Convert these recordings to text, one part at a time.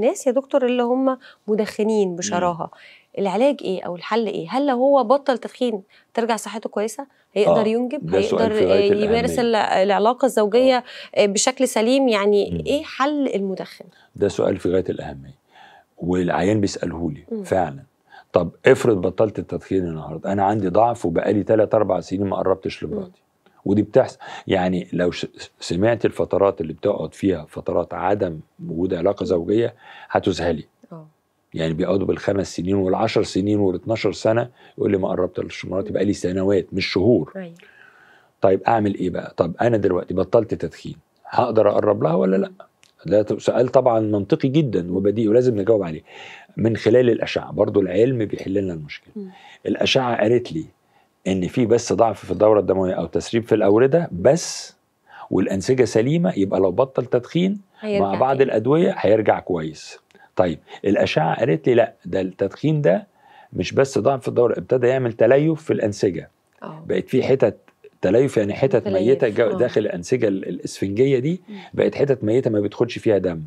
الناس يا دكتور اللي هم مدخنين بشراهه العلاج ايه او الحل ايه هل لو هو بطل تدخين ترجع صحته كويسه هيقدر آه. ينجب هيقدر آه، يمارس الأهمية. العلاقه الزوجيه آه. آه. بشكل سليم يعني مم. ايه حل المدخن ده سؤال في غايه الاهميه والعيان بيساله لي فعلا طب افرض بطلت التدخين النهارده انا عندي ضعف وبقالي 3 4 سنين ما قربتش لمراتي ودي بتحصل يعني لو سمعت الفترات اللي بتقعد فيها فترات عدم وجود علاقه زوجيه هتذهلي آه. يعني بيقعدوا بالخمس سنين والعشر سنين وال12 سنه يقول لي ما قربت مراتي بقى لي سنوات مش شهور أيوة. طيب اعمل ايه بقى طب انا دلوقتي بطلت تدخين هقدر اقرب لها ولا لا ده سؤال طبعا منطقي جدا وبديهي ولازم نجاوب عليه من خلال الاشعه برضو العلم بيحل لنا المشكله الاشعه قالت لي ان في بس ضعف في الدوره الدمويه او تسريب في الاورده بس والانسجه سليمه يبقى لو بطل تدخين مع بعض إيه؟ الادويه هيرجع كويس طيب الاشعه قالت لي لا ده التدخين ده مش بس ضعف في الدوره ابتدى يعمل تليف في الانسجه أوه. بقت في حتت تليف يعني حتت ميته آه. داخل الانسجه الاسفنجيه دي بقت حتت ميته ما بيدخلش فيها دم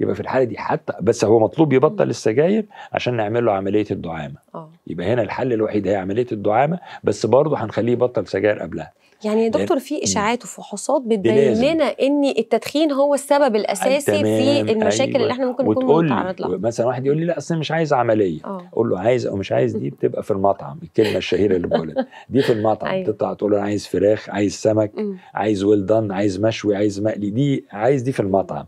يبقى في الحاله دي حتى بس هو مطلوب يبطل السجاير عشان نعمل له عمليه الدعامه أوه. يبقى هنا الحل الوحيد هي عمليه الدعامه بس برضه هنخليه يبطل سجاير قبلها يعني يا دكتور في اشاعات وفحوصات بتبين لنا ان التدخين هو السبب الاساسي في أيوة. المشاكل أيوة. اللي احنا ممكن نكون متعرض لها مثلا واحد يقول لي لا اصل مش عايز عمليه آه. اقول له عايز او مش عايز دي بتبقى في المطعم الكلمه الشهيره اللي بقولها دي في المطعم أيوة. تطلع تقول له انا عايز فراخ عايز سمك عايز ويل دان عايز مشوي عايز مقلي دي عايز دي في المطعم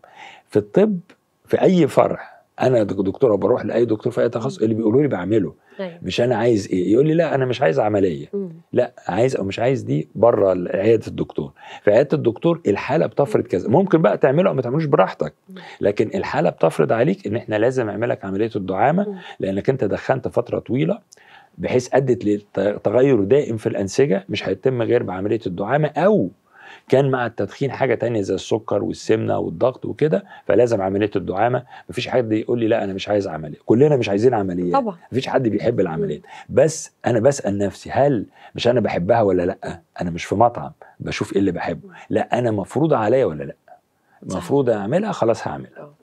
في الطب في اي فرع انا دكتوره بروح لاي دكتور في اي تخصص اللي بيقولوا لي بعمله أيوة. مش انا عايز ايه يقول لي لا انا مش عايز عمليه مم. لا عايز او مش عايز دي بره عياده الدكتور في عياده الدكتور الحاله بتفرض كذا ممكن بقى تعمله او ما تعملوش براحتك مم. لكن الحاله بتفرض عليك ان احنا لازم اعملك عمليه الدعامه مم. لانك انت دخنت فتره طويله بحيث ادت لتغير دائم في الانسجه مش هيتم غير بعمليه الدعامه او كان مع التدخين حاجه تانية زي السكر والسمنه والضغط وكده فلازم عمليه الدعامه مفيش حد يقول لي لا انا مش عايز عمليه كلنا مش عايزين عمليه طبعا مفيش حد بيحب العمليات بس انا بسال نفسي هل مش انا بحبها ولا لا انا مش في مطعم بشوف ايه اللي بحبه لا انا مفروض عليا ولا لا مفروض اعملها خلاص هعملها اه.